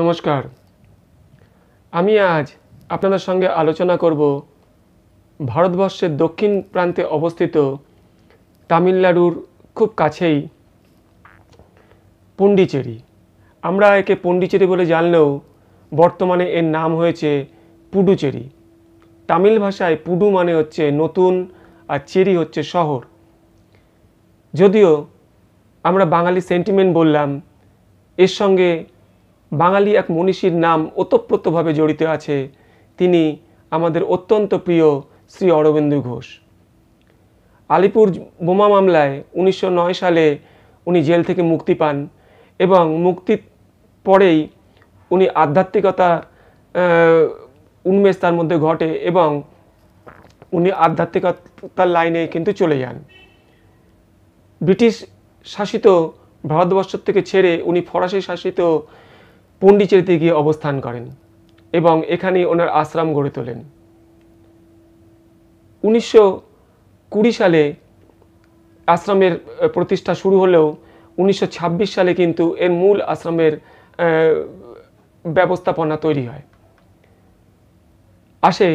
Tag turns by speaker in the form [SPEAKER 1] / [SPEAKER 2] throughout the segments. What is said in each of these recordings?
[SPEAKER 1] নমস্কার আমি আজ আপনাদের সঙ্গে আলোচনা করব ভারতবর্ষের দক্ষিণ প্রান্তে অবস্থিত তামিলনাড়ুর খুব কাছেই পুন্ডিচেরি আমরা একে পুন্ডিচেরি বলে জানলেও বর্তমানে এর নাম হয়েছে পুডুচেরি তামিল ভাষায় পুডু মানে হচ্ছে নতুন আর চেরি হচ্ছে শহর যদিও আমরা বাঙালি সেন্টিমেন্ট বললাম এর সঙ্গে বাঙালি এক মনীষীর নাম ওতপ্রোতভাবে জড়িত আছে তিনি আমাদের অত্যন্ত প্রিয় শ্রী অরবিন্দ ঘোষ আলিপুর বোমা মামলায় উনিশশো সালে উনি জেল থেকে মুক্তি পান এবং মুক্তির পরেই উনি আধ্যাত্মিকতা উন্মেষ তার মধ্যে ঘটে এবং উনি আধ্যাত্মিকতার লাইনে কিন্তু চলে যান ব্রিটিশ শাসিত ভারতবর্ষ থেকে ছেড়ে উনি ফরাসি শাসিত পণ্ডিচেরিতে গিয়ে অবস্থান করেন এবং এখানেই ওনার আশ্রম গড়ে তোলেন উনিশশো কুড়ি সালে আশ্রমের প্রতিষ্ঠা শুরু হলেও উনিশশো সালে কিন্তু এর মূল আশ্রমের ব্যবস্থাপনা তৈরি হয় আসে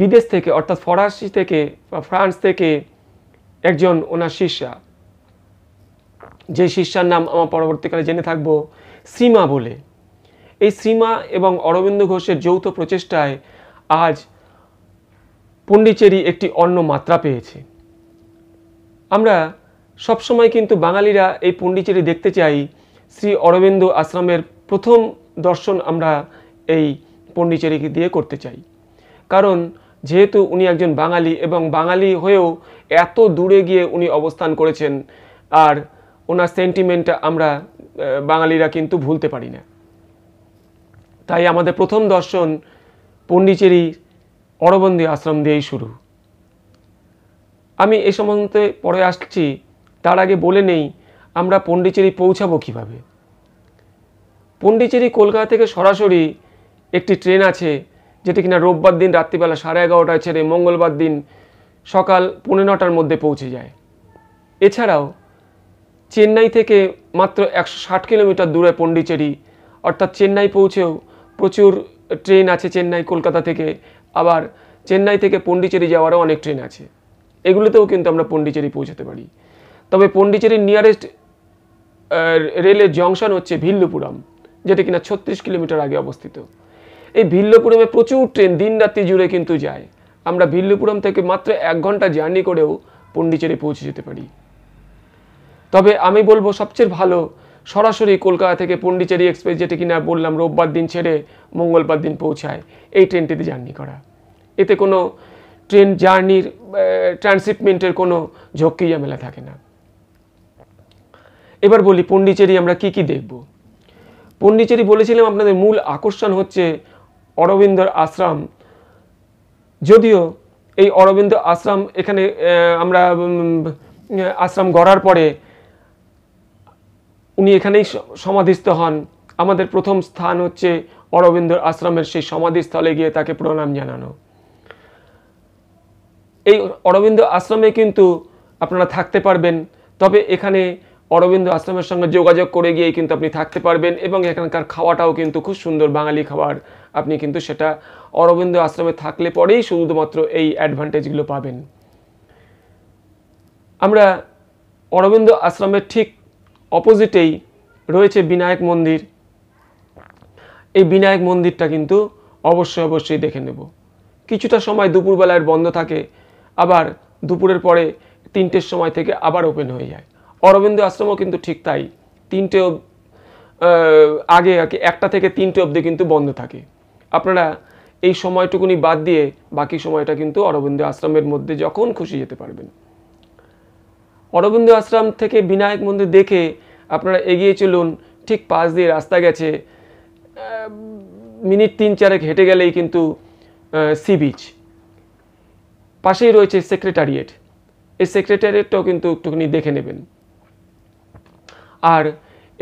[SPEAKER 1] বিদেশ থেকে অর্থাৎ ফরাসি থেকে বা ফ্রান্স থেকে একজন ওনার শিষ্যা যে শিষ্যার নাম আমার পরবর্তীকালে জেনে থাকবো সীমা বলে এই শ্রীমা এবং অরবিন্দ ঘোষের যৌথ প্রচেষ্টায় আজ পণ্ডিচেরি একটি অন্য মাত্রা পেয়েছে আমরা সবসময় কিন্তু বাঙালিরা এই পণ্ডিচেরি দেখতে চাই শ্রী অরবিন্দ আশ্রমের প্রথম দর্শন আমরা এই পণ্ডিচেরিকে দিয়ে করতে চাই কারণ যেহেতু উনি একজন বাঙালি এবং বাঙালি হয়েও এত দূরে গিয়ে উনি অবস্থান করেছেন আর ওনার সেন্টিমেন্টটা আমরা বাঙালিরা কিন্তু ভুলতে পারি না তাই আমাদের প্রথম দর্শন পণ্ডিচেরি অরবন্দী আশ্রম দিয়েই শুরু আমি এ সম্বন্ধে পরে আসছি তার আগে বলে নেই আমরা পণ্ডিচেরি পৌঁছাবো কিভাবে পণ্ডিচেরি কলকাতা থেকে সরাসরি একটি ট্রেন আছে যেটি কিনা রোববার দিন রাত্রিবেলা সাড়ে এগারোটায় ছেড়ে মঙ্গলবার দিন সকাল পনেরোটার নটার মধ্যে পৌঁছে যায় এছাড়াও চেন্নাই থেকে মাত্র একশো ষাট কিলোমিটার দূরে পণ্ডিচেরি অর্থাৎ চেন্নাই পৌঁছেও প্রচুর ট্রেন আছে চেন্নাই কলকাতা থেকে আবার চেন্নাই থেকে পণ্ডিচেরি যাওয়ারও অনেক ট্রেন আছে এগুলোতেও কিন্তু আমরা পণ্ডিচেরি পৌঁছাতে পারি তবে পণ্ডিচেরির নিয়ারেস্ট রেলের জংশন হচ্ছে ভিল্লুপুরম যেটা কিনা ছত্রিশ কিলোমিটার আগে অবস্থিত এই ভিল্লুপুরমে প্রচুর ট্রেন দিন রাত্রি জুড়ে কিন্তু যায় আমরা ভিল্লুপুরম থেকে মাত্র এক ঘন্টা জার্নি করেও পণ্ডিচেরি পৌঁছে যেতে পারি তবে আমি বলবো সবচেয়ে ভালো সরাসরি কলকাতা থেকে পন্ডিচেরি এক্সপ্রেস যেটি কিনা বললাম রোববার দিন ছেড়ে মঙ্গলবার দিন পৌঁছায় এই ট্রেনটিতে জার্নি করা এতে কোনো ট্রেন জার্নির ট্রান্সিপমেন্টের কোনো ঝক্কি ঝামেলা থাকে না এবার বলি পন্ডিচেরি আমরা কি কি দেখব পন্ডিচেরি বলেছিলাম আপনাদের মূল আকর্ষণ হচ্ছে অরবিন্দর আশ্রম যদিও এই অরবিন্দ আশ্রম এখানে আমরা আশ্রম গড়ার পরে উনি এখানেই সমাধিস্থ হন আমাদের প্রথম স্থান হচ্ছে অরবিন্দর আশ্রমের সেই সমাধিস্থলে গিয়ে তাকে প্রণাম জানানো এই অরবিন্দ আশ্রমে কিন্তু আপনারা থাকতে পারবেন তবে এখানে অরবিন্দ আশ্রমের সঙ্গে যোগাযোগ করে গিয়ে কিন্তু আপনি থাকতে পারবেন এবং এখানকার খাওয়াটাও কিন্তু খুব সুন্দর বাঙালি খাবার আপনি কিন্তু সেটা অরবিন্দ আশ্রমে থাকলে পরেই শুধুমাত্র এই অ্যাডভান্টেজগুলো পাবেন আমরা অরবিন্দ আশ্রমের ঠিক অপোজিটেই রয়েছে বিনায়ক মন্দির এই বিনায়ক মন্দিরটা কিন্তু অবশ্যই অবশ্যই দেখে নেব কিছুটা সময় দুপুরবেলায় বন্ধ থাকে আবার দুপুরের পরে তিনটের সময় থেকে আবার ওপেন হয়ে যায় অরবিন্দ আশ্রমও কিন্তু ঠিক তাই তিনটে আগে আগে একটা থেকে তিনটে অবধি কিন্তু বন্ধ থাকে আপনারা এই সময়টুকুনি বাদ দিয়ে বাকি সময়টা কিন্তু অরবিন্দ আশ্রমের মধ্যে যখন খুশি যেতে পারবেন অরবিন্দ আশ্রম থেকে বিনায়ক মন্দির দেখে আপনারা এগিয়ে চলুন ঠিক পাশ দিয়ে রাস্তা গেছে মিনিট তিন চারেক হেঁটে গেলেই কিন্তু সি বিচ পাশেই রয়েছে সেক্রেটারিয়েট এই সেক্রেটারিয়েটটাও কিন্তু একটুখানি দেখে নেবেন আর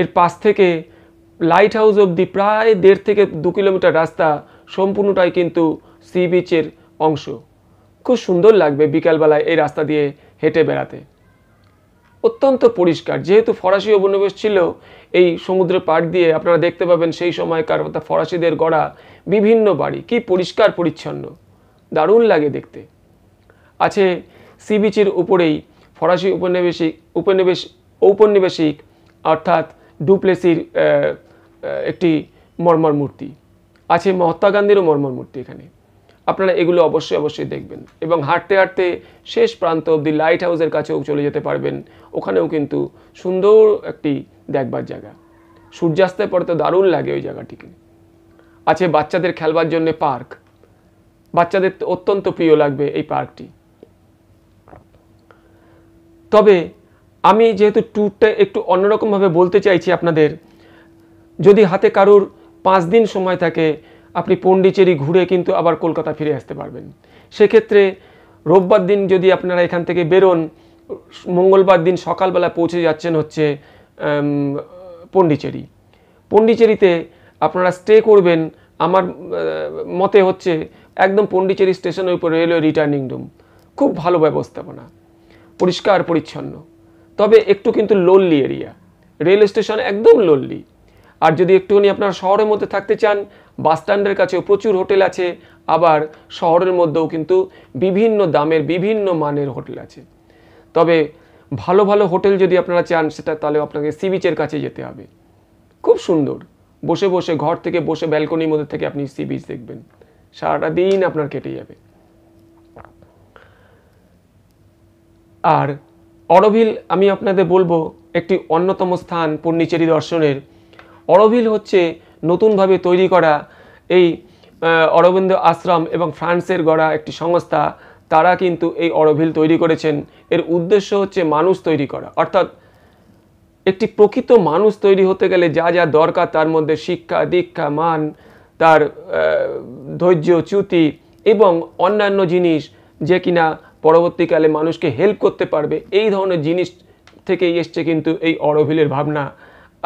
[SPEAKER 1] এর পাশ থেকে লাইট হাউস অবধি প্রায় দেড় থেকে দু কিলোমিটার রাস্তা সম্পূর্ণটাই কিন্তু সি বিচের অংশ খুব সুন্দর লাগবে বিকালবেলায় এই রাস্তা দিয়ে হেঁটে বেড়াতে অত্যন্ত পরিষ্কার যেহেতু ফরাসি উপনিবেশ ছিল এই সমুদ্রে পাড় দিয়ে আপনারা দেখতে পাবেন সেই সময়কার অর্থাৎ ফরাসিদের গড়া বিভিন্ন বাড়ি কি পরিষ্কার পরিচ্ছন্ন দারুণ লাগে দেখতে আছে সি বিচের উপরেই ফরাসি উপনিবেশিক উপনিবেশ ঔপনিবেশিক অর্থাৎ ডুপ্লেসির একটি মর্মর মূর্তি আছে মহাত্মা গান্ধীরও মর্মর মূর্তি এখানে আপনারা এগুলো অবশ্যই অবশ্যই দেখবেন এবং হাঁটতে হাঁটতে শেষ প্রান্ত অব্দি লাইট হাউসের কাছেও চলে যেতে পারবেন ওখানেও কিন্তু সুন্দর একটি দেখবার জায়গা সূর্যাস্তের পরে তো দারুণ লাগে ওই জায়গাটিকে আছে বাচ্চাদের খেলবার জন্য পার্ক বাচ্চাদের অত্যন্ত প্রিয় লাগবে এই পার্কটি তবে আমি যেহেতু ট্যুরটা একটু অন্যরকমভাবে বলতে চাইছি আপনাদের যদি হাতে কারুর পাঁচ দিন সময় থাকে আপনি পণ্ডিচেরি ঘুরে কিন্তু আবার কলকাতা ফিরে আসতে পারবেন সেক্ষেত্রে রোববার দিন যদি আপনারা এখান থেকে বেরোন মঙ্গলবার দিন সকালবেলা পৌঁছে যাচ্ছেন হচ্ছে পণ্ডিচেরি পণ্ডিচেরিতে আপনারা স্টে করবেন আমার মতে হচ্ছে একদম পণ্ডিচেরি স্টেশনের উপর রেলওয়ে রিটার্নিং রুম খুব ভালো ব্যবস্থাপনা পরিষ্কার পরিচ্ছন্ন তবে একটু কিন্তু লোনলি এরিয়া রেল স্টেশন একদম লোনলি আর যদি একটুখানি আপনারা শহরের মধ্যে থাকতে চান বাস স্ট্যান্ডের কাছেও প্রচুর হোটেল আছে আবার শহরের মধ্যেও কিন্তু বিভিন্ন দামের বিভিন্ন মানের হোটেল আছে তবে ভালো ভালো হোটেল যদি আপনারা চান সেটা তাহলে আপনাকে সি বিচের কাছে যেতে হবে খুব সুন্দর বসে বসে ঘর থেকে বসে ব্যালকনির মধ্যে থেকে আপনি সি বিচ দেখবেন সারাটা দিন আপনার কেটে যাবে আর অরভিল আমি আপনাদের বলবো একটি অন্যতম স্থান পণ্ডিচেরি দর্শনের অরভিল হচ্ছে নতুনভাবে তৈরি করা এই অরবিন্দ আশ্রম এবং ফ্রান্সের গড়া একটি সংস্থা তারা কিন্তু এই অরভিল তৈরি করেছেন এর উদ্দেশ্য হচ্ছে মানুষ তৈরি করা অর্থাৎ একটি প্রকৃত মানুষ তৈরি হতে গেলে যা যা দরকার তার মধ্যে শিক্ষা দীক্ষা মান তার ধৈর্য চ্যুতি এবং অন্যান্য জিনিস যে কিনা পরবর্তীকালে মানুষকে হেল্প করতে পারবে এই ধরনের জিনিস থেকেই এসছে কিন্তু এই অরভিলের ভাবনা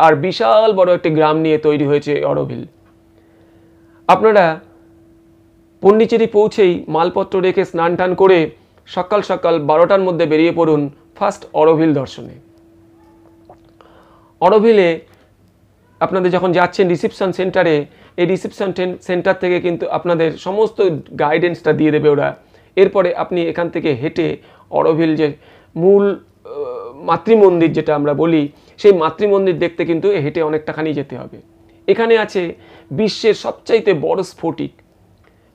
[SPEAKER 1] আর বিশাল বড় একটি গ্রাম নিয়ে তৈরি হয়েছে অরোভিল আপনারা পণ্ডিচেরি পৌঁছেই মালপত্র রেখে স্নান টান করে সকাল সকাল বারোটার মধ্যে বেরিয়ে পড়ুন ফার্স্ট অরোভিল দর্শনে অরোভিলে আপনাদের যখন যাচ্ছেন রিসিপশন সেন্টারে এই রিসিপশন সেন্টার থেকে কিন্তু আপনাদের সমস্ত গাইডেন্সটা দিয়ে দেবে ওরা এরপরে আপনি এখান থেকে হেঁটে অরোভিল যে মূল মাতৃমন্দির যেটা আমরা বলি সেই মাতৃমন্দির দেখতে কিন্তু হেঁটে অনেকটাখানি যেতে হবে এখানে আছে বিশ্বের সবচাইতে বড় স্ফটিক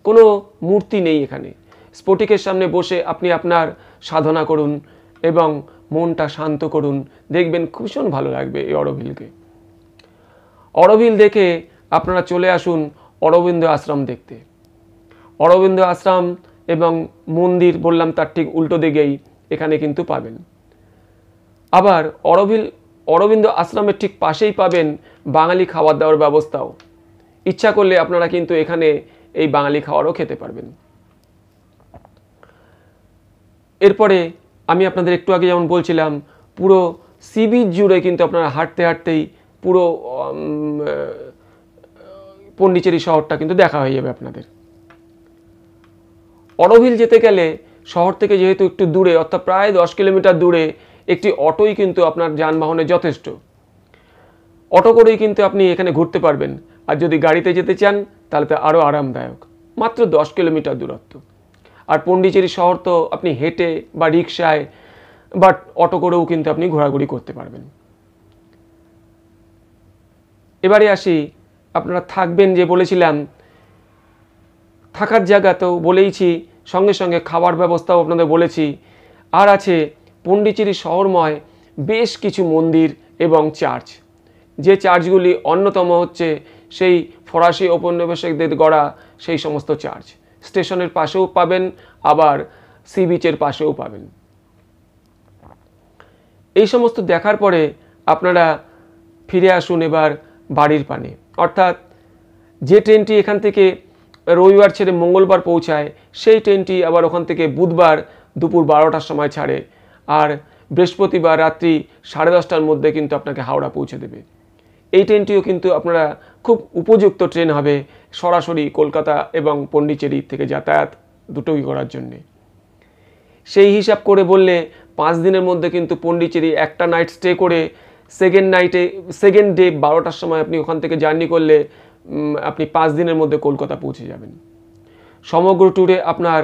[SPEAKER 1] কোনো মূর্তি নেই এখানে স্ফটিকের সামনে বসে আপনি আপনার সাধনা করুন এবং মনটা শান্ত করুন দেখবেন ভীষণ ভালো লাগবে এই অরবিলকে অরবিল দেখে আপনারা চলে আসুন অরবিন্দ আশ্রম দেখতে অরবিন্দ আশ্রম এবং মন্দির বললাম তার ঠিক উল্টো দিকেই এখানে কিন্তু পাবেন আবার অরবিল অরবিন্দ আশ্রমের ঠিক পাশেই পাবেন বাঙালি খাবার দাওয়ার ব্যবস্থাও ইচ্ছা করলে আপনারা কিন্তু এখানে এই বাঙালি খাওয়ারও খেতে পারবেন এরপরে আমি আপনাদের একটু আগে যেমন বলছিলাম পুরো সি বিচ জুড়ে কিন্তু আপনারা হাঁটতে হাঁটতেই পুরো পন্ডিচেরি শহরটা কিন্তু দেখা হয়ে যাবে আপনাদের অরোভিল যেতে গেলে শহর থেকে যেহেতু একটু দূরে অর্থাৎ প্রায় দশ কিলোমিটার দূরে একটি অটোই কিন্তু আপনার যানবাহনে যথেষ্ট অটো করেই কিন্তু আপনি এখানে ঘুরতে পারবেন আর যদি গাড়িতে যেতে চান তাহলে তো আরও আরামদায়ক মাত্র দশ কিলোমিটার দূরত্ব আর পণ্ডিচেরি শহর তো আপনি হেঁটে বা রিক্সায় বা অটো করেও কিন্তু আপনি ঘোরাঘুরি করতে পারবেন এবারে আসি আপনারা থাকবেন যে বলেছিলাম থাকার জায়গা তো বলেইছি সঙ্গে সঙ্গে খাবার ব্যবস্থাও আপনাদের বলেছি আর আছে পণ্ডিচেরি শহরময় বেশ কিছু মন্দির এবং চার্চ যে চার্চগুলি অন্যতম হচ্ছে সেই ফরাসি ঔপনিবেশিকদের গড়া সেই সমস্ত চার্চ স্টেশনের পাশেও পাবেন আবার সি বিচের পাশেও পাবেন এই সমস্ত দেখার পরে আপনারা ফিরে আসুন এবার বাড়ির পানে অর্থাৎ যে ট্রেনটি এখান থেকে রবিবার ছেড়ে মঙ্গলবার পৌঁছায় সেই ট্রেনটি আবার ওখান থেকে বুধবার দুপুর বারোটার সময় ছাড়ে আর বৃহস্পতিবার রাত্রি সাড়ে দশটার মধ্যে কিন্তু আপনাকে হাওড়া পৌঁছে দেবে এই ট্রেনটিও কিন্তু আপনারা খুব উপযুক্ত ট্রেন হবে সরাসরি কলকাতা এবং পণ্ডিচেরি থেকে যাতায়াত দুটোই করার জন্যে সেই হিসাব করে বললে পাঁচ দিনের মধ্যে কিন্তু পণ্ডিচেরি একটা নাইট স্টে করে সেকেন্ড নাইটে সেকেন্ড ডে বারোটার সময় আপনি ওখান থেকে জার্নি করলে আপনি পাঁচ দিনের মধ্যে কলকাতা পৌঁছে যাবেন সমগ্র ট্যুরে আপনার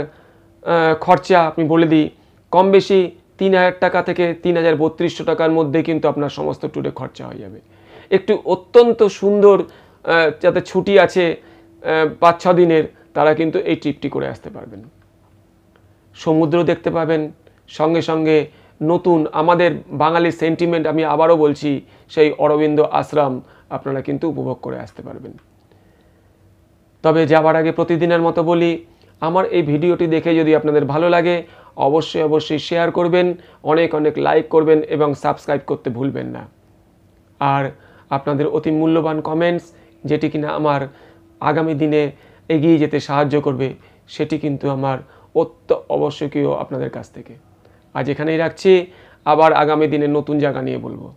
[SPEAKER 1] খরচা আপনি বলে দিই কম বেশি তিন হাজার টাকা থেকে তিন হাজার বত্রিশশো টাকার মধ্যে কিন্তু আপনার সমস্ত ট্যুরে খরচা হয়ে যাবে একটু অত্যন্ত সুন্দর যাতে ছুটি আছে পাঁচ ছ দিনের তারা কিন্তু এই ট্রিপটি করে আসতে পারবেন সমুদ্র দেখতে পাবেন সঙ্গে সঙ্গে নতুন আমাদের বাঙালির সেন্টিমেন্ট আমি আবারও বলছি সেই অরবিন্দ আশ্রম আপনারা কিন্তু উপভোগ করে আসতে পারবেন তবে যাবার আগে প্রতিদিনের মতো বলি আমার এই ভিডিওটি দেখে যদি আপনাদের ভালো লাগে অবশ্যই অবশ্যই শেয়ার করবেন অনেক অনেক লাইক করবেন এবং সাবস্ক্রাইব করতে ভুলবেন না আর আপনাদের অতি মূল্যবান কমেন্টস যেটি কিনা আমার আগামী দিনে এগিয়ে যেতে সাহায্য করবে সেটি কিন্তু আমার অত্য অবশ্যকীয় আপনাদের কাছ থেকে আজ এখানেই রাখছি আবার আগামী দিনে নতুন জায়গা নিয়ে বলবো